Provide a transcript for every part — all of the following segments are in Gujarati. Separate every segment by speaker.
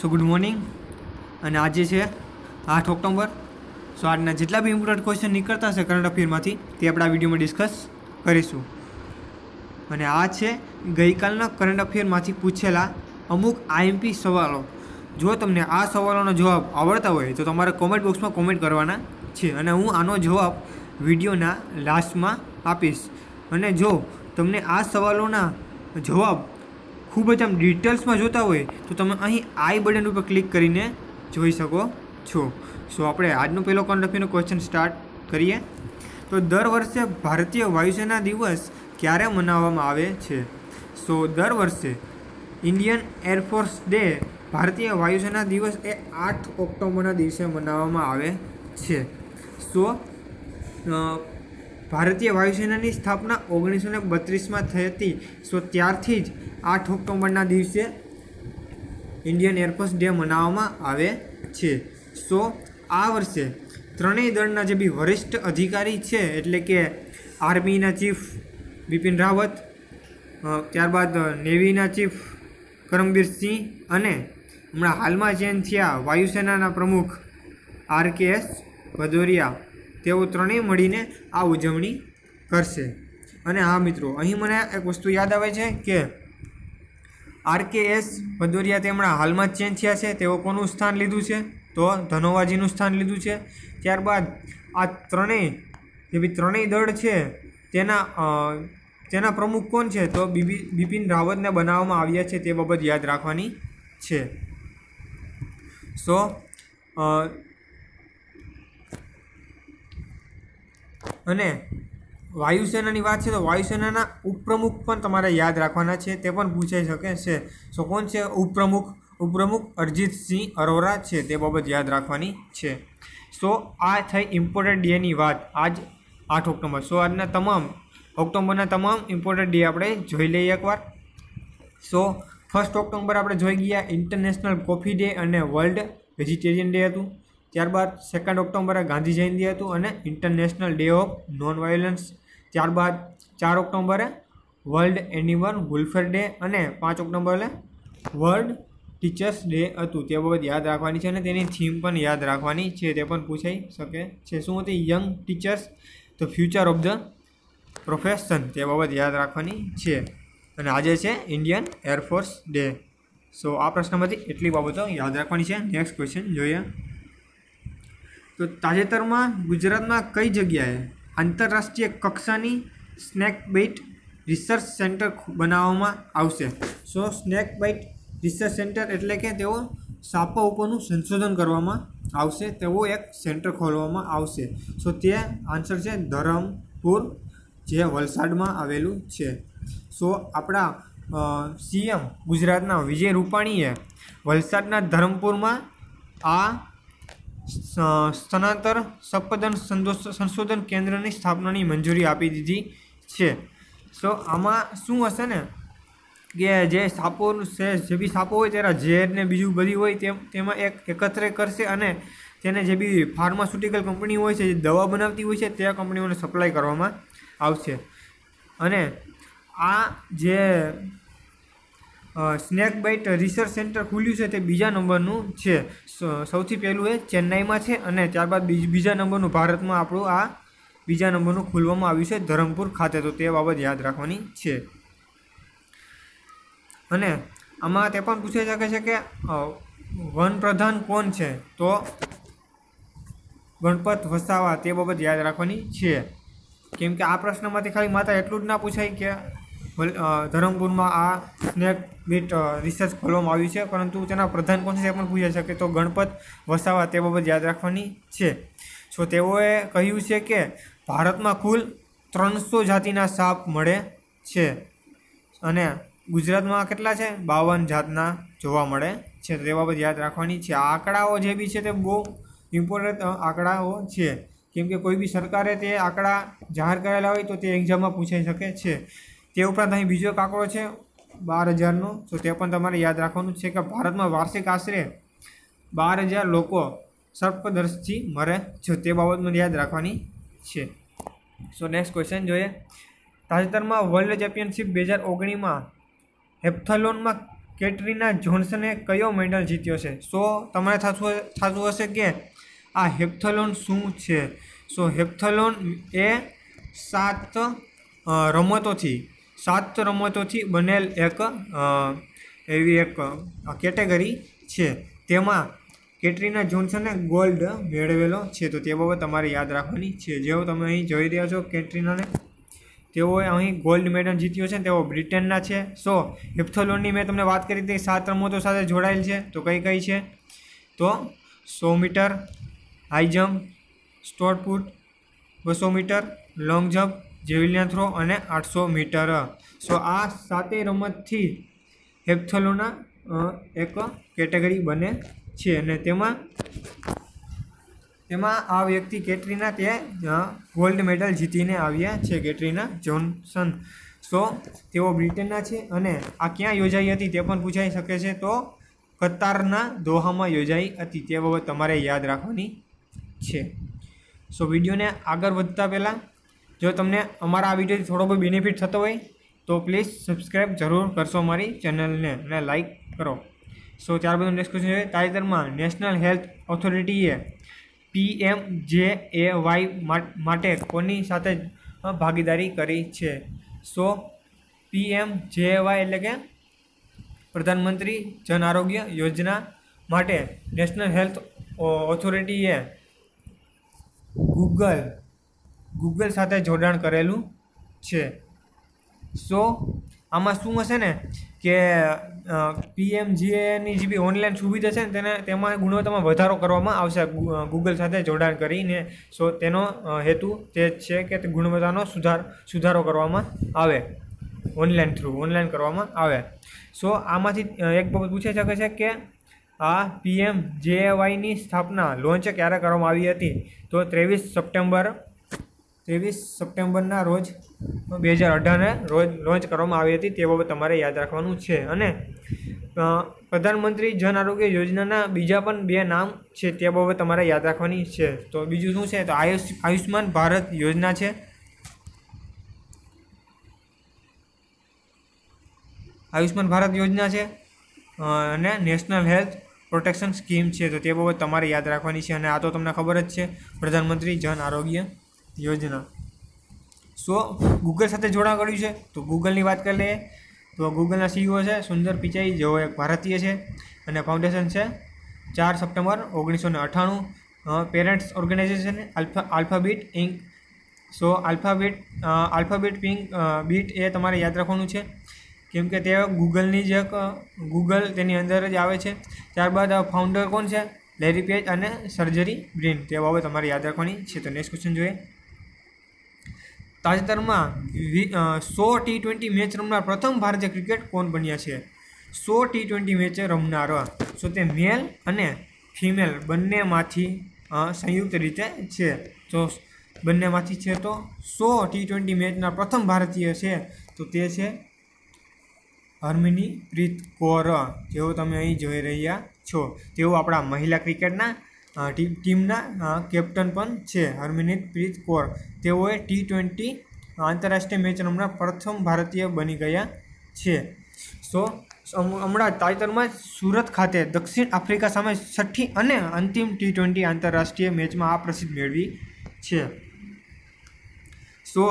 Speaker 1: સો ગુડ મોર્નિંગ અને આજે છે આઠ ઓક્ટોમ્બર સો આજના જેટલા બી ઇમ્પોર્ટન્ટ ક્વેશ્ચન નીકળતા હશે કરંટ અફેરમાંથી તે આપણે આ વિડીયોમાં ડિસ્કસ કરીશું અને આ છે ગઈકાલના કરંટ અફેરમાંથી પૂછેલા અમુક આઈએમપી સવાલો જો તમને આ સવાલોનો જવાબ આવડતા હોય તો તમારે કોમેન્ટ બોક્સમાં કોમેન્ટ કરવાના છે અને હું આનો જવાબ વિડીયોના લાસ્ટમાં આપીશ અને જો તમને આ સવાલોના જવાબ ખૂબ જ આમ ડિટેલ્સમાં જોતા હોય તો તમે અહીં આઈ બટન ઉપર ક્લિક કરીને જોઈ શકો છો સો આપણે આજનો પહેલો કોન્ટ્રાફીનો ક્વેશ્ચન સ્ટાર્ટ કરીએ તો દર વર્ષે ભારતીય વાયુસેના દિવસ ક્યારે મનાવવામાં આવે છે સો દર વર્ષે ઇન્ડિયન એરફોર્સ ડે ભારતીય વાયુસેના દિવસ એ આઠ ઓક્ટોબરના દિવસે મનાવવામાં આવે છે સો ભારતીય વાયુસેનાની સ્થાપના ઓગણીસો ને બત્રીસમાં થઈ હતી સો ત્યારથી જ આઠ ઓક્ટોબરના દિવસે ઇન્ડિયન એરફોર્સ ડે મનાવવામાં આવે છે સો આ વર્ષે ત્રણેય દળના જે બી વરિષ્ઠ અધિકારી છે એટલે કે આર્મીના ચીફ બિપિન રાવત ત્યારબાદ નેવીના ચીફ કરમબીર સિંહ અને હમણાં હાલમાં ચેન્જ થયા વાયુસેનાના પ્રમુખ આર કે એસ ભદોરિયા તેઓ ત્રણેય મળીને આ ઉજવણી કરશે અને હા મિત્રો અહીં મને એક વસ્તુ યાદ આવે છે કે એસ ભદોરિયા તેમણે હાલમાં જ ચેન્જ થયા છે તેઓ કોનું સ્થાન લીધું છે તો ધનોવાજીનું સ્થાન લીધું છે ત્યારબાદ આ ત્રણેય જે બી ત્રણેય દળ છે તેના તેના પ્રમુખ કોણ છે તો બીબી બિપિન રાવતને બનાવવામાં આવ્યા છે તે બાબત યાદ રાખવાની છે સો અને વાયુસેનાની વાત છે તો વાયુસેનાના ઉપપ્રમુખ પણ તમારે યાદ રાખવાના છે તે પણ પૂછાઈ શકે છે સો કોણ છે ઉપપ્રમુખ ઉપપ્રમુખ અરજીતસિંહ અરોરા છે તે બાબત યાદ રાખવાની છે સો આ થઈ ઇમ્પોર્ટન્ટ ડેની વાત આજ આઠ ઓક્ટોબર સો આજના તમામ ઓક્ટોબરના તમામ ઇમ્પોર્ટન્ટ ડે આપણે જોઈ લઈએ એકવાર સો ફર્સ્ટ ઓક્ટોબર આપણે જોઈ ગયા ઇન્ટરનેશનલ કોફી ડે અને વર્લ્ડ વેજીટેરિયન ડે હતું ત્યારબાદ સેકન્ડ ઓક્ટોબરે ગાંધી જયંતિ હતું અને International Day of non violence ત્યારબાદ ચાર ઓક્ટોબરે વર્લ્ડ એનિમલ વેલફેર ડે અને પાંચ ઓક્ટોબરે વર્લ્ડ ટીચર્સ ડે હતું તે બાબત યાદ રાખવાની છે અને તેની થીમ પણ યાદ રાખવાની છે તે પણ પૂછાઈ શકે છે શું હતી young teachers the future of the profession તે બાબત યાદ રાખવાની છે અને આજે છે ઇન્ડિયન એરફોર્સ ડે સો આ પ્રશ્નમાંથી એટલી બાબતો યાદ રાખવાની છે નેક્સ્ટ ક્વેશ્ચન જોઈએ તો તાજેતરમાં ગુજરાતમાં કઈ જગ્યાએ આંતરરાષ્ટ્રીય કક્ષાની સ્નેક બાઇટ રિસર્ચ સેન્ટર બનાવવામાં આવશે so snake bite research centre એટલે કે તેઓ સાપો ઉપરનું સંશોધન કરવામાં આવશે તેવો એક સેન્ટર ખોલવામાં આવશે સો તે આન્સર છે ધરમપુર જે વલસાડમાં આવેલું છે સો આપણા સીએમ ગુજરાતના વિજય રૂપાણીએ વલસાડના ધરમપુરમાં આ સ્થાનાંતર સપદન સંશોધન કેન્દ્રની સ્થાપનાની મંજૂરી આપી દીધી છે સો આમાં શું હશે ને કે જે સાપોનું છે જે બી સાપો હોય તેના ઝેર બીજું બધી હોય તેમ તેમાં એક એકત્રે કરશે અને તેને જે બી ફાર્માસ્યુટિકલ કંપની હોય છે જે દવા બનાવતી હોય છે તે કંપનીઓને સપ્લાય કરવામાં આવશે અને આ જે સ્નેક બાઇટ રિસર્ચ સેન્ટર ખુલ્યું છે તે બીજા નંબરનું છે સૌથી પહેલું એ ચેન્નાઈમાં છે અને ત્યારબાદ બીજા નંબરનું ભારતમાં આપણું આ બીજા નંબરનું ખોલવામાં આવ્યું છે ધરમપુર ખાતે તો તે બાબત યાદ રાખવાની છે અને આમાં તે પણ પૂછાઈ શકે છે કે વન પ્રધાન કોણ છે તો ગણપત વસાવા તે બાબત યાદ રાખવાની છે કેમ કે આ પ્રશ્નમાંથી ખાલી માતા એટલું જ ના પૂછાય કે ધરમપુરમાં આ સ્નેક બીટ રિસર્ચ ખોલવામાં આવ્યું છે પરંતુ તેના પ્રધાન કોણ છે તે પણ પૂછાઈ શકે તો ગણપત વસાવા તે બાબત યાદ રાખવાની છે સો તેઓએ કહ્યું છે કે ભારતમાં કુલ ત્રણસો જાતિના સાપ મળે છે અને ગુજરાતમાં કેટલા છે બાવન જાતના જોવા મળે છે તે બાબત યાદ રાખવાની છે આંકડાઓ જે બી છે તે બહુ ઇમ્પોર્ટન્ટ આંકડાઓ છે કેમ કે કોઈ બી સરકારે તે આંકડા જાહેર કરેલા હોય તો તે એક્ઝામમાં પૂછાઈ શકે છે તે ઉપરાંત અહીં બીજો એક છે બાર હજારનો તો તે પણ તમારે યાદ રાખવાનું છે કે ભારતમાં વાર્ષિક આશરે બાર હજાર લોકો સર્પદર્શથી મરે છે તે બાબતમાં યાદ રાખવાની છે સો નેક્સ્ટ ક્વેશ્ચન જોઈએ તાજેતરમાં વર્લ્ડ ચેમ્પિયનશિપ બે હજાર ઓગણીમાં હેપ્થલોનમાં કેટરીના જોન્સને કયો મેડલ જીત્યો છે સો તમારે થતું થતું હશે કે આ હેપ્થલોન શું છે સો હેપ્થલોન એ સાત રમતોથી સાત રમતોથી બનેલ એક એવી એક કેટેગરી છે તેમાં કેટરીના જોન્સને ગોલ્ડ મેળવેલો છે તો તે બાબત તમારે યાદ રાખવાની છે જેઓ તમે અહીં જોઈ રહ્યા છો કેટરીનાને તેઓએ અહીં ગોલ્ડ મેડલ જીત્યો છે તેઓ બ્રિટનના છે સો હેપ્થોલોનની મેં તમને વાત કરી હતી સાત રમતો સાથે જોડાયેલ છે તો કઈ કઈ છે તો સો મીટર હાઈ જમ્પ સ્ટોટ બસો metre long jump javelin throw અને આઠસો મીટર સો આ સાતે રમતથી હેપથલોના એક કેટેગરી બને છે અને તેમાં તેમાં આ વ્યક્તિ કેટરીના તે ગોલ્ડ મેડલ જીતીને આવ્યા છે કેટરીના જોન્સન સો તેઓ બ્રિટનના છે અને આ ક્યાં યોજાઈ હતી તે પણ પૂછાઈ શકે છે તો કતારના દોહામાં યોજાઈ હતી તે બાબત તમારે યાદ રાખવાની છે સો વિડીયોને આગળ વધતા પહેલાં જો તમને અમારા આ વિડીયોથી થોડો બહુ બેનિફિટ થતો હોય તો પ્લીઝ સબસ્ક્રાઈબ જરૂર કરશો અમારી ચેનલને અને લાઇક કરો સો ત્યારબાદ નેક્સ્ટ ક્વેશ્ચન છે તાજેતરમાં નેશનલ હેલ્થ ઓથોરિટીએ પીએમ જે એ વાય માટે કોની સાથે ભાગીદારી કરી છે સો પીએમ જે વાય એટલે કે પ્રધાનમંત્રી જન આરોગ્ય યોજના માટે નેશનલ હેલ્થ ઓથોરિટીએ ગૂગલ ગૂગલ સાથે જોડાણ કરેલું છે સો આમાં શું હશે ને કે પીએમજીએની જે બી ઓનલાઈન સુવિધા છે ને તેને તેમાં ગુણવત્તામાં વધારો કરવામાં આવશે ગૂગલ સાથે જોડાણ કરીને સો તેનો હેતુ તે છે કે ગુણવત્તાનો સુધાર સુધારો કરવામાં આવે ઓનલાઈન થ્રુ ઓનલાઈન કરવામાં આવે સો આમાંથી એક બાબત પૂછી શકે છે કે આ પીએમ જેવાયની સ્થાપના લોન્ચ ક્યારે કરવામાં આવી હતી તો ત્રેવીસ સપ્ટેમ્બર ત્રેવીસ સપ્ટેમ્બરના રોજ બે હજાર અઢારને રોજ લોન્ચ કરવામાં આવી હતી તે બાબત તમારે યાદ રાખવાનું છે અને પ્રધાનમંત્રી જન આરોગ્ય યોજનાના બીજા પણ બે નામ છે તે બાબત તમારે યાદ રાખવાની છે તો બીજું શું છે તો આયુષ આયુષ્યમાન ભારત યોજના છે આયુષ્યમાન ભારત યોજના છે અને નેશનલ હેલ્થ પ્રોટેક્શન સ્કીમ છે તો તે બાબત તમારે યાદ રાખવાની છે અને આ તો તમને ખબર જ છે પ્રધાનમંત્રી જન આરોગ્ય યોજના સો ગૂગલ સાથે જોડાણ કર્યું છે તો ગૂગલની વાત કરી લઈએ તો ગૂગલના સીઈઓ છે સુંદર પિચાઈ જેઓ એક ભારતીય છે અને ફાઉન્ડેશન છે ચાર સપ્ટેમ્બર ઓગણીસો ને અઠ્ઠાણું parents organisation Alpha Alphabet Inc so Alphabet Alphabet પિંક બીટ એ તમારે યાદ રાખવાનું છે કેમ કે તે ગૂગલની જ એક ગૂગલ તેની અંદર જ આવે છે ત્યારબાદ ફાઉન્ડર કોણ છે લેરી પેજ અને સર્જરી બ્રેન તે બાબત તમારે યાદ રાખવાની છે તો નેક્સ્ટ ક્વેશ્ચન જોઈએ તાજેતરમાં સો ટી ટ્વેન્ટી મેચ રમનાર પ્રથમ ભારતીય ક્રિકેટ કોણ બન્યા છે સો ટી ટ્વેન્ટી મેચ રમનાર સો તે મેલ અને ફિમેલ બંનેમાંથી સંયુક્ત રીતે છે તો બંનેમાંથી છે તો સો ટી ટ્વેન્ટી મેચના પ્રથમ ભારતીય છે તો તે છે હર્મિની પ્રીત કોર જેઓ તમે અહીં જોઈ રહ્યા છો તેઓ આપણા મહિલા ક્રિકેટના ટીમ ટીમના કેપ્ટન પણ છે હરમિનિત પ્રીત કૌર તેઓએ ટી ટ્વેન્ટી આંતરરાષ્ટ્રીય મેચ રમનાર પ્રથમ ભારતીય બની ગયા છે સો હમણાં તાજેતરમાં સુરત ખાતે દક્ષિણ આફ્રિકા સામે છઠ્ઠી અને અંતિમ ટી ટ્વેન્ટી આંતરરાષ્ટ્રીય મેચમાં આ પ્રસિદ્ધ મેળવી છે સો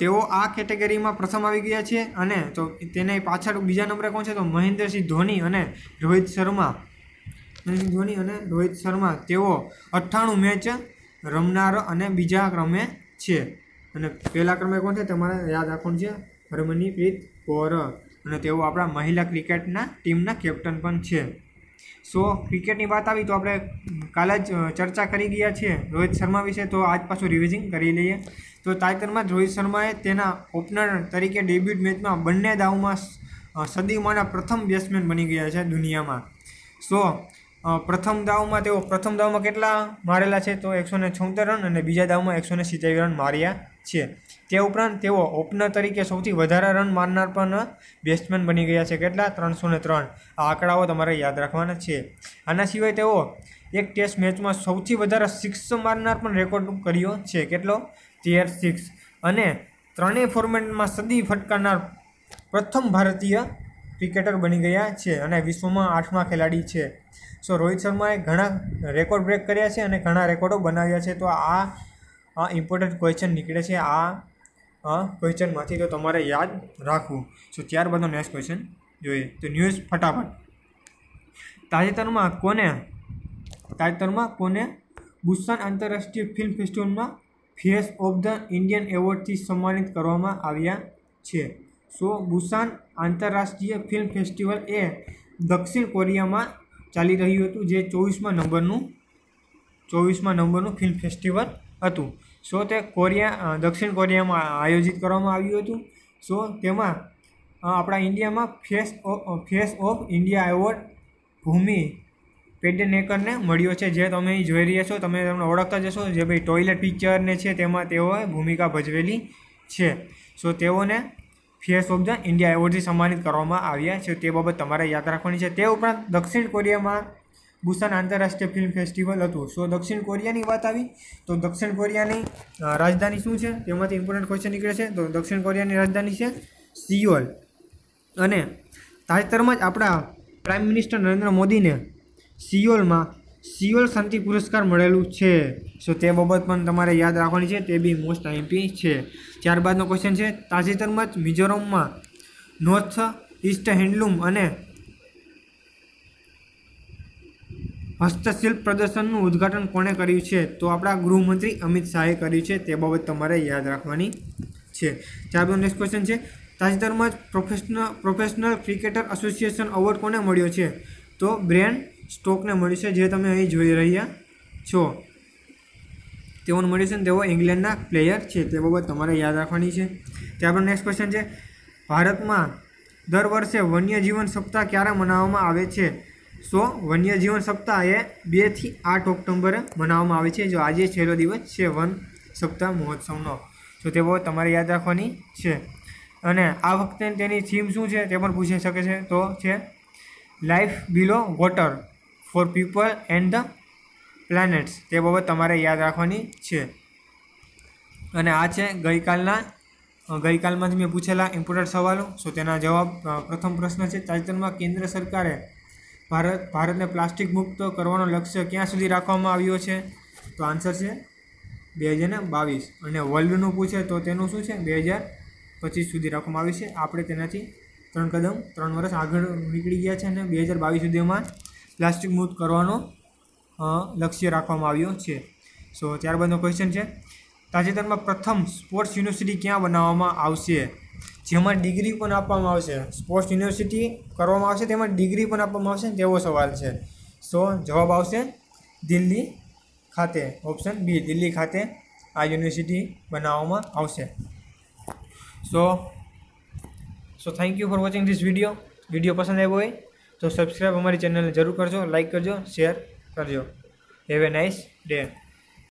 Speaker 1: તેઓ આ કેટેગરીમાં પ્રથમ આવી ગયા છે અને તો તેને પાછળ બીજા નંબરે કોણ છે તો મહેન્દ્રસિંહ ધોની અને રોહિત શર્મા નરેન્દ્ર ધોની અને રોહિત શર્મા તેઓ અઠ્ઠાણું મેચ રમનાર અને બીજા ક્રમે છે અને પહેલા ક્રમે કોણ છે તમારે યાદ રાખવાનું છે હરમનીપ્રીત કૌર અને તેઓ આપણા મહિલા ક્રિકેટના ટીમના કેપ્ટન પણ છે સો ક્રિકેટની વાત આવી તો આપણે કાલે જ ચર્ચા કરી ગયા છીએ રોહિત શર્મા વિશે તો આજ પાછું રિવિઝિંગ કરી લઈએ તો તાજેતરમાં જ રોહિત શર્માએ તેના ઓપનર તરીકે ડેબ્યુટ મેચમાં બંને દાવમાં સદીમાંના પ્રથમ બેટ્સમેન બની ગયા છે દુનિયામાં સો પ્રથમ દાવમાં તેઓ પ્રથમ દાવમાં કેટલા મારેલા છે તો એકસો ને છોતેર રન અને બીજા દાવમાં એકસો ને સિત્યાવી રન માર્યા છે તે ઉપરાંત તેઓ ઓપનર તરીકે સૌથી વધારે રન મારનાર પણ બેટ્સમેન બની ગયા છે કેટલા ત્રણસો ને ત્રણ આ આંકડાઓ તમારે યાદ રાખવાના છે આના સિવાય તેઓ એક ટેસ્ટ મેચમાં સૌથી વધારે સિક્સ મારનાર પણ રેકોર્ડ કર્યો છે કેટલો તેર સિક્સ અને ત્રણેય ફોર્મેટમાં સદી ફટકારનાર પ્રથમ ભારતીય ક્રિકેટર બની ગયા છે અને વિશ્વમાં આઠમા ખેલાડી છે સો રોહિત શર્માએ ઘણા રેકોર્ડ બ્રેક કર્યા છે અને ઘણા રેકોર્ડો બનાવ્યા છે તો આ ઇમ્પોર્ટન્ટ ક્વેશ્ચન નીકળે છે આ ક્વેશ્ચનમાંથી તો તમારે યાદ રાખવું સો ત્યારબાદનો નેક્સ્ટ ક્વેશ્ચન જોઈએ તો ન્યૂઝ ફટાફટ તાજેતરમાં કોને તાજેતરમાં કોને બુસાન આંતરરાષ્ટ્રીય ફિલ્મ ફેસ્ટિવલમાં ફેસ ઓફ ધ ઇન્ડિયન એવોર્ડથી સન્માનિત કરવામાં આવ્યા છે સો બુસાન આંતરરાષ્ટ્રીય ફિલ્મ ફેસ્ટિવલ એ દક્ષિણ કોરિયામાં ચાલી રહ્યું હતું જે ચોવીસમા નંબરનું ચોવીસમા નંબરનું ફિલ્મ ફેસ્ટિવલ હતું સો તે કોરિયા દક્ષિણ કોરિયામાં આયોજિત કરવામાં આવ્યું હતું સો તેમાં આપણા ઇન્ડિયામાં face of face of India award Bhumi પેડનેકરને મળ્યો છે જે તમે જોઈ રહ્યા છો તમે તમને ઓળખતા જશો જે ભાઈ ટોયલેટ પિક્ચરને છે તેમાં તેઓએ ભૂમિકા ભજવેલી છે સો તેઓને ફેસ ઓફ ધ ઇન્ડિયા એવોર્ડથી સન્માનિત કરવામાં આવ્યા છે તે બાબત તમારે યાદ રાખવાની છે તે ઉપરાંત દક્ષિણ કોરિયામાં બુસાન આંતરરાષ્ટ્રીય ફિલ્મ ફેસ્ટિવલ હતું સો દક્ષિણ કોરિયાની વાત આવી તો દક્ષિણ કોરિયાની રાજધાની શું છે તેમાંથી ઇમ્પોર્ટન્ટ ક્વેશ્ચન નીકળે છે તો દક્ષિણ કોરિયાની રાજધાની છે સિયોલ અને તાજેતરમાં જ આપણા પ્રાઇમ મિનિસ્ટર નરેન્દ્ર મોદીને સિયોલમાં સિવલ શાંતિ પુરસ્કાર મળેલું છે સો તે બાબત પણ તમારે યાદ રાખવાની છે તે બી મોસ્ટ આઈમ્પી છે ત્યારબાદનો ક્વેશ્ચન છે તાજેતરમાં જ મિઝોરમમાં નોર્થ ઇસ્ટ હેન્ડલૂમ અને હસ્તશિલ્પ પ્રદર્શનનું ઉદ્ઘાટન કોણે કર્યું છે તો આપણા ગૃહમંત્રી અમિત શાહે કર્યું છે તે બાબત તમારે યાદ રાખવાની છે ત્યારબાદ નેક્સ્ટ ક્વેશ્ચન છે તાજેતરમાં જ professional professional cricketer association award કોને મળ્યો છે તો બ્રેન સ્ટોકને મળ્યું છે જે તમે અહીં જોઈ રહ્યા છો તેઓને મળ્યું છે ને તેઓ ઇંગ્લેન્ડના પ્લેયર છે તે બાબત તમારે યાદ રાખવાની છે ત્યારબાદ નેક્સ્ટ ક્વેશ્ચન છે ભારતમાં દર વર્ષે વન્યજીવન સપ્તાહ ક્યારે મનાવવામાં આવે છે સો વન્યજીવન સપ્તાહ એ બેથી આઠ ઓક્ટોબરે મનાવવામાં આવે છે જો આજે છેલ્લો દિવસ છે વન સપ્તાહ મહોત્સવનો તો તે બાબત તમારે યાદ રાખવાની છે અને આ વખતે તેની થીમ શું છે તે પણ પૂછી શકે છે તો છે Life Below Water for People and the Planets તે બાબત તમારે યાદ રાખવાની છે અને આ છે ગઈકાલના ગઈકાલમાં જ મેં પૂછેલા ઇમ્પોર્ટન્ટ સવાલો સો તેના જવાબ પ્રથમ પ્રશ્ન છે તાજેતરમાં કેન્દ્ર સરકારે ભારત ભારતને પ્લાસ્ટિક મુક્ત કરવાનો લક્ષ્ય ક્યાં સુધી રાખવામાં આવ્યો છે તો આન્સર છે બે હજાર ને બાવીસ અને વર્લ્ડનું પૂછે તો તેનું શું છે બે હજાર પચીસ સુધી રાખવામાં આવ્યું છે આપણે તેનાથી ત્રણ કદમ ત્રણ વર્ષ આગળ નીકળી ગયા છે અને બે હજાર બાવીસ સુધીમાં પ્લાસ્ટિક મુક્ત કરવાનો લક્ષ્ય રાખવામાં આવ્યો છે સો ત્યારબાદનો ક્વેશ્ચન છે તાજેતરમાં પ્રથમ સ્પોર્ટ્સ યુનિવર્સિટી ક્યાં બનાવવામાં આવશે જેમાં ડિગ્રી પણ આપવામાં આવશે સ્પોર્ટ્સ યુનિવર્સિટી કરવામાં આવશે તેમાં ડિગ્રી પણ આપવામાં આવશે તેવો સવાલ છે સો જવાબ આવશે દિલ્હી ખાતે ઓપ્શન બી દિલ્હી ખાતે આ યુનિવર્સિટી બનાવવામાં આવશે so so thank you for watching this video video પસંદ આવ્યો હોય તો સબસ્ક્રાઈબ અમારી ચેનલને જરૂર કરજો લાઇક કરજો શેર કરજો હેવ એ નાઇસ ડે